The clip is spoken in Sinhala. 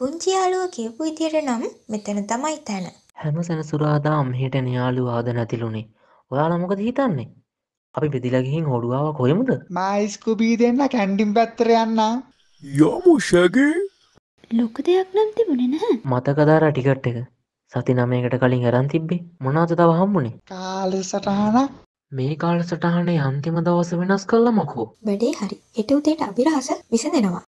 පුංචි යාළුව කියපු විදියට නම් මෙතන තමයි තැන හැම සැනසුරාදා මෙහිට නයාලු ආද නැතිලුණේ ඔයාලා මොකද හිතන්නේ අපි බෙදිලගිහින් හොඩුවාව කොයමුද මයිස්කුබී දෙන්න කැන්ඩිම් පැත්තර යන්න යොමුෂගේ ලොක දෙයක් නම් තිබුණෙ නැහැ මතකදාර ටිකට් එක සති නමයකට කලින් ඇරන් තිබ්බේ මොනාත තව හම්බුණේ කාල සටහන මේ කාල සටහනේ අන්තිම දවස වෙනස් කල්ල මොකෝ වැඩේ හරි හෙට උදේට අභිරහස විසඳෙනවා